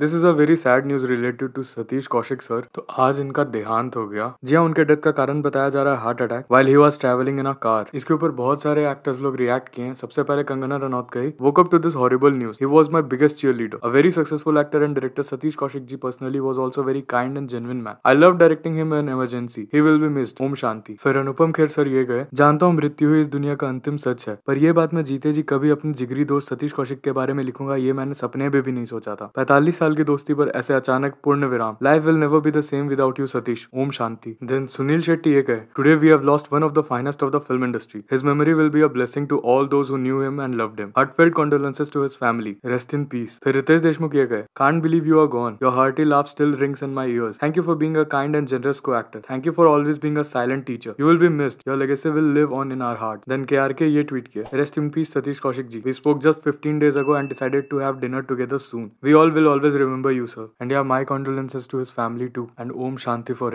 This is a very sad news related to Satish Kaushik sir तो आज इनका देहांत हो गया जी हाँ उनके डेथ का कारण बताया जा रहा है heart attack while he was travelling in a car इसके ऊपर बहुत सारे एक्टर्स लोग रिएक्ट किए हैं सबसे पहले कंगना रनौत कही woke up to this horrible news he was my biggest cheerleader a very successful actor and director Satish Kaushik ji personally was also very kind and genuine man I love directing him in Emergency he will be missed Om Shanti फिर Anupam Kher sir ये गए जानता हूँ मृत्यु ही इस दुनिया का अंतिम सच है पर यह बात मैं जीते जी कभी अपने जिगरी दोस्त सतीश कौशिक के बारे में लिखूंगा ये मैंने सपने में भी नहीं सोचा था पैंतालीस साल साल की दोस्ती पर ऐसे अचानक पूर्ण विराम life will never be the same without you Satish Om Shanti then Suniel Shetty ये कहे today we have lost one of the finest of the film industry his memory will be a blessing to all those who knew him and loved him heartfelt condolences to his family rest in peace फिर रितेश देशमुख ये कहे can't believe you are gone your hearty laugh still rings in my ears thank you for being a kind and generous co actor thank you for always being a silent teacher you will be missed your legacy will live on in our heart then K R K ये tweet किया rest in peace Satish Kaushik ji we spoke just 15 days ago and decided to have dinner together soon we all will always remember you, sir. And yeah, my condolences to his family too. And Om Shanti for